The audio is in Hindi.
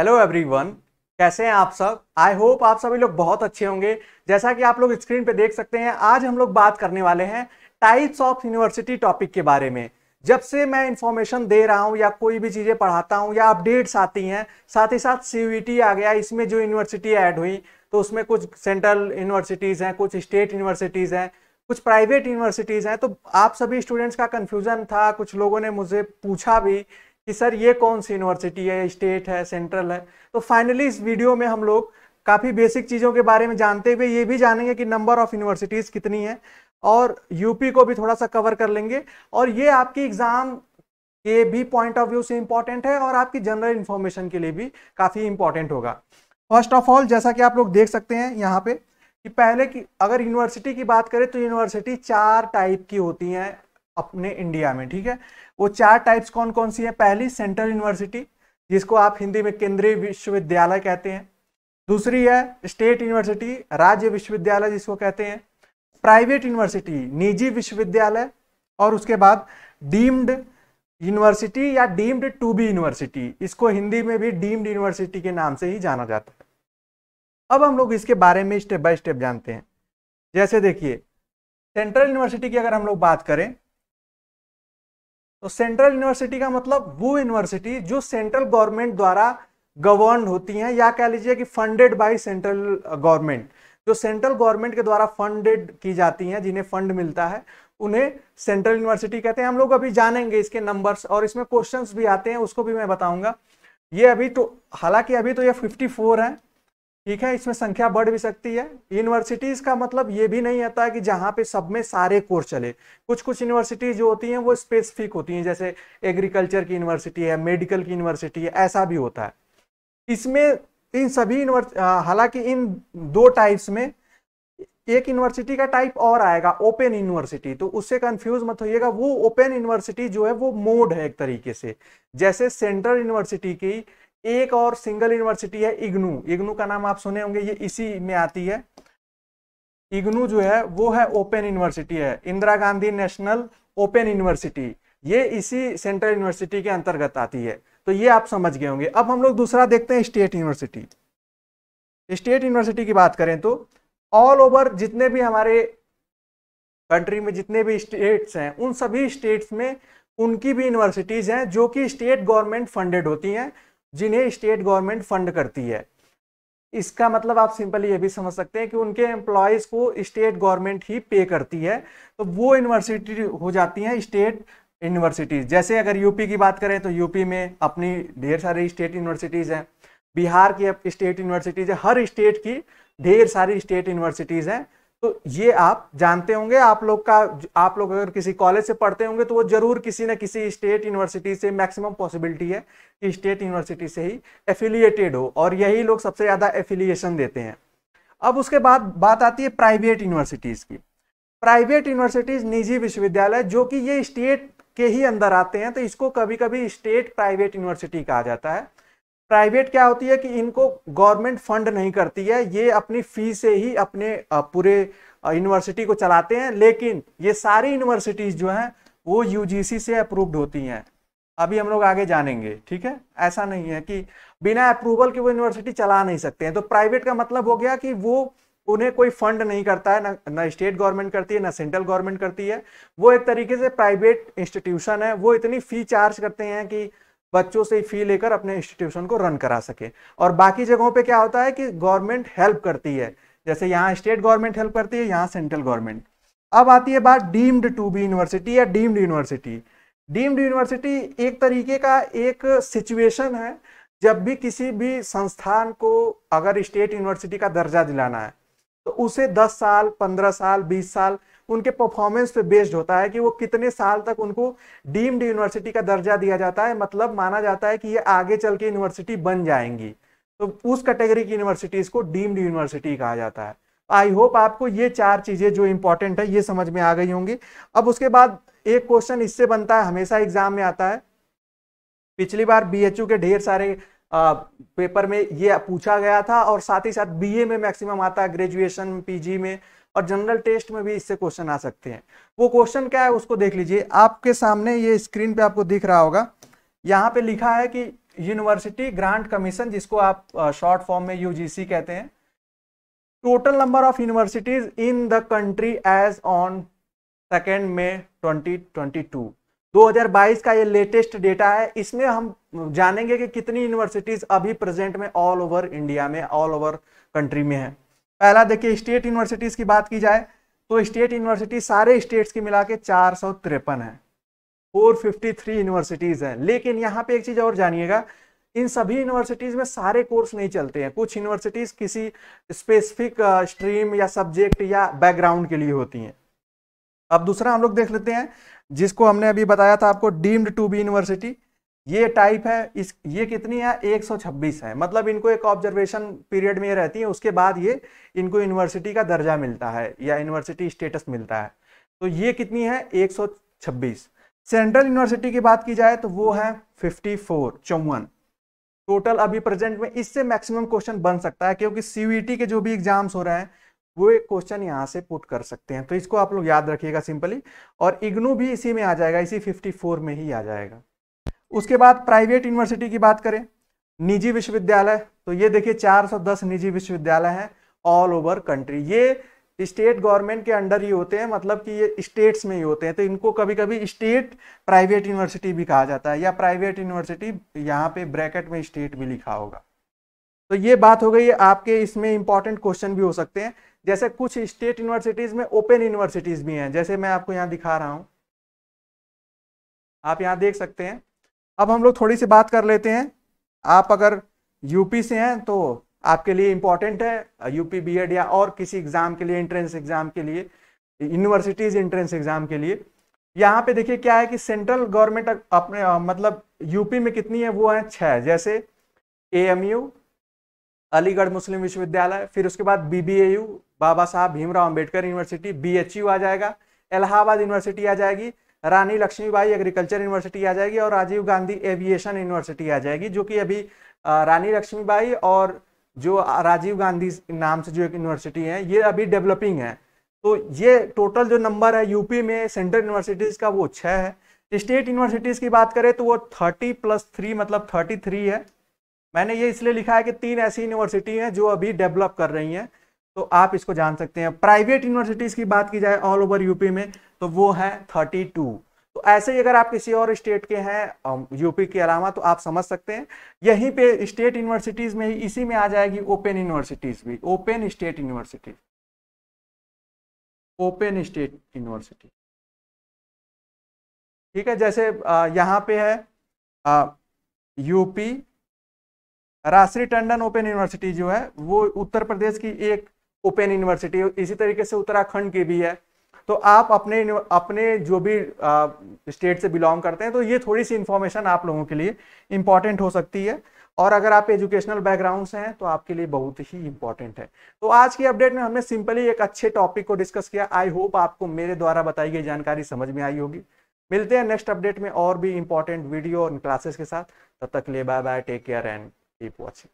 हेलो एवरीवन कैसे हैं आप सब आई होप आप सभी लोग बहुत अच्छे होंगे जैसा कि आप लोग स्क्रीन पे देख सकते हैं आज हम लोग बात करने वाले हैं टाइप्स ऑफ यूनिवर्सिटी टॉपिक के बारे में जब से मैं इन्फॉर्मेशन दे रहा हूं या कोई भी चीज़ें पढ़ाता हूं या अपडेट्स आती हैं साथ ही साथ सी e आ गया इसमें जो यूनिवर्सिटी ऐड हुई तो उसमें कुछ सेंट्रल यूनिवर्सिटीज़ हैं कुछ स्टेट यूनिवर्सिटीज़ हैं कुछ प्राइवेट यूनिवर्सिटीज़ हैं तो आप सभी स्टूडेंट्स का कन्फ्यूज़न था कुछ लोगों ने मुझे पूछा भी कि सर ये कौन सी यूनिवर्सिटी है स्टेट है सेंट्रल है तो फाइनली इस वीडियो में हम लोग काफ़ी बेसिक चीज़ों के बारे में जानते हुए ये भी जानेंगे कि नंबर ऑफ़ यूनिवर्सिटीज़ कितनी है और यूपी को भी थोड़ा सा कवर कर लेंगे और ये आपकी एग्ज़ाम के भी पॉइंट ऑफ व्यू से इम्पॉर्टेंट है और आपकी जनरल इन्फॉर्मेशन के लिए भी काफ़ी इंपॉर्टेंट होगा फर्स्ट ऑफ ऑल जैसा कि आप लोग देख सकते हैं यहाँ पे कि पहले की अगर यूनिवर्सिटी की बात करें तो यूनिवर्सिटी चार टाइप की होती हैं अपने इंडिया में ठीक है वो चार टाइप्स कौन कौन सी है पहली सेंट्रल यूनिवर्सिटी जिसको आप हिंदी में केंद्रीय विश्वविद्यालय कहते हैं दूसरी है स्टेट यूनिवर्सिटी राज्य विश्वविद्यालय जिसको कहते हैं प्राइवेट यूनिवर्सिटी निजी विश्वविद्यालय और उसके बाद डीम्ड यूनिवर्सिटी या डीम्ड टू बी यूनिवर्सिटी इसको हिंदी में भी डीम्ड यूनिवर्सिटी के नाम से ही जाना जाता है अब हम लोग इसके बारे में स्टेप बाय स्टेप जानते हैं जैसे देखिए सेंट्रल यूनिवर्सिटी की अगर हम लोग बात करें तो सेंट्रल यूनिवर्सिटी का मतलब वो यूनिवर्सिटी जो सेंट्रल गवर्नमेंट द्वारा गवर्न होती हैं या कह लीजिए कि फंडेड बाय सेंट्रल गवर्नमेंट जो सेंट्रल गवर्नमेंट के द्वारा फंडेड की जाती हैं जिन्हें फंड मिलता है उन्हें सेंट्रल यूनिवर्सिटी कहते हैं हम लोग अभी जानेंगे इसके नंबर्स और इसमें क्वेश्चंस भी आते हैं उसको भी मैं बताऊंगा ये अभी तो हालांकि अभी तो ये 54 है ठीक है इसमें संख्या बढ़ भी सकती है यूनिवर्सिटीज का मतलब ये भी नहीं आता कि जहाँ पे सब में सारे कोर्स चले कुछ कुछ यूनिवर्सिटीज जो होती हैं वो स्पेसिफिक होती हैं जैसे एग्रीकल्चर की यूनिवर्सिटी है मेडिकल की यूनिवर्सिटी है ऐसा भी होता है इसमें इन सभी हालांकि इन दो टाइप्स में एक यूनिवर्सिटी का टाइप और आएगा ओपन यूनिवर्सिटी तो उससे कंफ्यूज मत होइएगा वो ओपन यूनिवर्सिटी जो है वो मोड है एक तरीके से जैसे सेंट्रल यूनिवर्सिटी की एक और सिंगल यूनिवर्सिटी है इग्नू इग्नू का नाम आप सुने होंगे ये इसी में आती है इग्नू जो है वो है ओपन यूनिवर्सिटी है Indira Gandhi national open university ये इसी सेंट्रल यूनिवर्सिटी के अंतर्गत आती है तो ये आप समझ गए होंगे अब हम लोग दूसरा देखते हैं स्टेट यूनिवर्सिटी स्टेट यूनिवर्सिटी की बात करें तो ऑल ओवर जितने भी हमारे कंट्री में जितने भी स्टेट्स हैं उन सभी स्टेट्स में उनकी भी यूनिवर्सिटीज़ हैं जो कि स्टेट गवर्नमेंट फंडेड होती हैं जिन्हें स्टेट गवर्नमेंट फंड करती है इसका मतलब आप सिंपली ये भी समझ सकते हैं कि उनके एम्प्लॉयज़ को स्टेट गवर्नमेंट ही पे करती है तो वो यूनिवर्सिटी हो जाती हैं स्टेट यूनिवर्सिटीज़ जैसे अगर यूपी की बात करें तो यूपी में अपनी ढेर सारी स्टेट यूनिवर्सिटीज़ हैं बिहार की स्टेट यूनिवर्सिटीज़ है हर स्टेट की ढेर सारी स्टेट यूनिवर्सिटीज़ हैं तो ये आप जानते होंगे आप लोग का आप लोग अगर किसी कॉलेज से पढ़ते होंगे तो वो जरूर किसी न किसी स्टेट यूनिवर्सिटी से मैक्सिमम पॉसिबिलिटी है कि स्टेट यूनिवर्सिटी से ही एफिलिएटेड हो और यही लोग सबसे ज़्यादा एफिलिएशन देते हैं अब उसके बाद बात आती है प्राइवेट यूनिवर्सिटीज़ की प्राइवेट यूनिवर्सिटीज़ निजी विश्वविद्यालय जो कि ये स्टेट के ही अंदर आते हैं तो इसको कभी कभी स्टेट प्राइवेट यूनिवर्सिटी कहा जाता है प्राइवेट क्या होती है कि इनको गवर्नमेंट फंड नहीं करती है ये अपनी फी से ही अपने पूरे यूनिवर्सिटी को चलाते हैं लेकिन ये सारी यूनिवर्सिटीज जो हैं वो यूजीसी से अप्रूव्ड होती हैं अभी हम लोग आगे जानेंगे ठीक है ऐसा नहीं है कि बिना अप्रूवल के वो यूनिवर्सिटी चला नहीं सकते हैं तो प्राइवेट का मतलब हो गया कि वो उन्हें कोई फंड नहीं करता है ना ना स्टेट गवर्नमेंट करती है ना सेंट्रल गवर्नमेंट करती है वो एक तरीके से प्राइवेट इंस्टीट्यूशन है वो इतनी फी चार्ज करते हैं कि बच्चों से फी लेकर अपने इंस्टीट्यूशन को रन करा सके और बाकी जगहों पे क्या होता है कि गवर्नमेंट हेल्प करती है जैसे यहाँ स्टेट गवर्नमेंट हेल्प करती है यहाँ सेंट्रल गवर्नमेंट अब आती है बात डीम्ड टू बी यूनिवर्सिटी या डीम्ड यूनिवर्सिटी डीम्ड यूनिवर्सिटी एक तरीके का एक सिचुएशन है जब भी किसी भी संस्थान को अगर स्टेट यूनिवर्सिटी का दर्जा दिलाना है तो उसे 10 साल 15 साल 20 साल उनके परफॉर्मेंस पे बेस्ड होता है कि वो कितने साल तक उनको डीम्ड यूनिवर्सिटी का दर्जा दिया जाता है मतलब माना जाता है कि ये आगे चल के यूनिवर्सिटी बन जाएंगी तो उस कैटेगरी की यूनिवर्सिटीज को डीम्ड यूनिवर्सिटी कहा जाता है आई होप आपको ये चार चीजें जो इंपॉर्टेंट है ये समझ में आ गई होंगी अब उसके बाद एक क्वेश्चन इससे बनता है हमेशा एग्जाम में आता है पिछली बार बी के ढेर सारे आ, पेपर में ये पूछा गया था और साथ ही साथ बी में मैक्सिमम आता है ग्रेजुएशन पी में और जनरल टेस्ट में भी इससे क्वेश्चन आ सकते हैं वो क्वेश्चन क्या है उसको देख लीजिए आपके सामने ये स्क्रीन पे आपको दिख रहा होगा यहाँ पे लिखा है कि यूनिवर्सिटी ग्रांट कमीशन जिसको आप शॉर्ट फॉर्म में यूजीसी कहते हैं total number of universities in the country as on second May हजार 2022 का ये लेटेस्ट डेटा है इसमें हम जानेंगे कि कितनी यूनिवर्सिटीज अभी प्रेजेंट में ऑल ओवर इंडिया में ऑल ओवर कंट्री में है पहला देखिए स्टेट यूनिवर्सिटीज़ की बात की जाए तो स्टेट यूनिवर्सिटी सारे स्टेट्स की मिला के चार सौ तिरपन है फोर फिफ्टी थ्री यूनिवर्सिटीज़ हैं लेकिन यहाँ पे एक चीज़ और जानिएगा इन सभी यूनिवर्सिटीज़ में सारे कोर्स नहीं चलते हैं कुछ यूनिवर्सिटीज़ किसी स्पेसिफिक स्ट्रीम या सब्जेक्ट या बैकग्राउंड के लिए होती हैं अब दूसरा हम लोग देख लेते हैं जिसको हमने अभी बताया था आपको डीम्ड टू बी यूनिवर्सिटी ये टाइप है इस ये कितनी है 126 है मतलब इनको एक ऑब्जर्वेशन पीरियड में रहती है उसके बाद ये इनको यूनिवर्सिटी का दर्जा मिलता है या यूनिवर्सिटी स्टेटस मिलता है तो ये कितनी है 126 सेंट्रल यूनिवर्सिटी की बात की जाए तो वो है 54 फोर चौवन टोटल अभी प्रेजेंट में इससे मैक्सिमम क्वेश्चन बन सकता है क्योंकि सीवीटी e के जो भी एग्जाम्स हो रहे हैं वो एक क्वेश्चन यहाँ से पुट कर सकते हैं तो इसको आप लोग याद रखिएगा सिंपली और इग्नू भी इसी में आ जाएगा इसी फिफ्टी में ही आ जाएगा उसके बाद प्राइवेट यूनिवर्सिटी की बात करें निजी विश्वविद्यालय तो ये देखिए 410 निजी विश्वविद्यालय हैं ऑल ओवर कंट्री ये स्टेट गवर्नमेंट के अंडर ही होते हैं मतलब कि ये स्टेट्स में ही होते हैं तो इनको कभी कभी स्टेट प्राइवेट यूनिवर्सिटी भी कहा जाता है या प्राइवेट यूनिवर्सिटी यहाँ पे ब्रैकेट में स्टेट भी लिखा होगा तो ये बात हो गई आपके इसमें इंपॉर्टेंट क्वेश्चन भी हो सकते हैं जैसे कुछ स्टेट यूनिवर्सिटीज़ में ओपन यूनिवर्सिटीज़ भी हैं जैसे मैं आपको यहाँ दिखा रहा हूँ आप यहाँ देख सकते हैं अब हम लोग थोड़ी सी बात कर लेते हैं आप अगर यूपी से हैं तो आपके लिए इम्पॉर्टेंट है यूपी बीएड या और किसी एग्ज़ाम के लिए एंट्रेंस एग्ज़ाम के लिए यूनिवर्सिटीज़ एंट्रेंस एग्ज़ाम के लिए यहाँ पे देखिए क्या है कि सेंट्रल गवर्नमेंट अपने मतलब यूपी में कितनी है वो है छः जैसे एएमयू अलीगढ़ मुस्लिम विश्वविद्यालय फिर उसके बाद BBAU Baba Saheb Bhimrao Ambedkar university BHU आ जाएगा इलाहाबाद यूनिवर्सिटी आ जाएगी रानी लक्ष्मीबाई एग्रीकल्चर यूनिवर्सिटी आ जाएगी और राजीव गांधी एविएशन यूनिवर्सिटी आ जाएगी जो कि अभी रानी लक्ष्मीबाई और जो राजीव गांधी नाम से जो एक यूनिवर्सिटी है ये अभी डेवलपिंग है तो ये टोटल जो नंबर है यूपी में सेंट्रल यूनिवर्सिटीज़ का वो छः है स्टेट यूनिवर्सिटीज़ की बात करें तो वो थर्टी प्लस थ्री मतलब थर्टी थ्री है मैंने ये इसलिए लिखा है कि तीन ऐसी यूनिवर्सिटी हैं जो अभी डेवलप कर रही हैं तो आप इसको जान सकते हैं प्राइवेट यूनिवर्सिटीज़ की बात की जाए ऑल ओवर यूपी में तो वो है थर्टी टू तो ऐसे ही अगर आप किसी और स्टेट के हैं यूपी के अलावा तो आप समझ सकते हैं यहीं पे स्टेट यूनिवर्सिटीज में इसी में आ जाएगी ओपन यूनिवर्सिटीज भी open state university open state university ठीक है जैसे यहाँ पे है आ, यूपी राष्ट्रीय टंडन ओपन यूनिवर्सिटी जो है वो उत्तर प्रदेश की एक ओपन यूनिवर्सिटी इसी तरीके से उत्तराखंड की भी है तो आप अपने अपने जो भी स्टेट से बिलोंग करते हैं तो ये थोड़ी सी इन्फॉर्मेशन आप लोगों के लिए इम्पॉर्टेंट हो सकती है और अगर आप एजुकेशनल बैकग्राउंड से हैं तो आपके लिए बहुत ही इंपॉर्टेंट है तो आज की अपडेट में हमने सिंपली एक अच्छे टॉपिक को डिस्कस किया आई होप आपको मेरे द्वारा बताई गई जानकारी समझ में आई होगी मिलते हैं नेक्स्ट अपडेट में और भी इंपॉर्टेंट वीडियो और क्लासेस के साथ तब तक लिए bye bye take care and keep watching